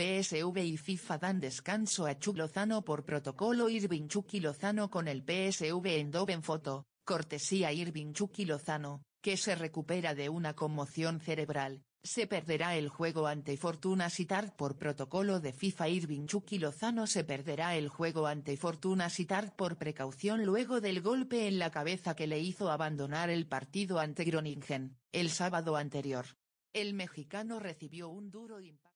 PSV y FIFA dan descanso a Chuck Lozano por protocolo Irving Chucky Lozano con el PSV en en foto, cortesía Irving Chucky Lozano, que se recupera de una conmoción cerebral, se perderá el juego ante Fortuna Sittard por protocolo de FIFA Irving Chucky Lozano se perderá el juego ante Fortuna Sittard por precaución luego del golpe en la cabeza que le hizo abandonar el partido ante Groningen, el sábado anterior. El mexicano recibió un duro impacto.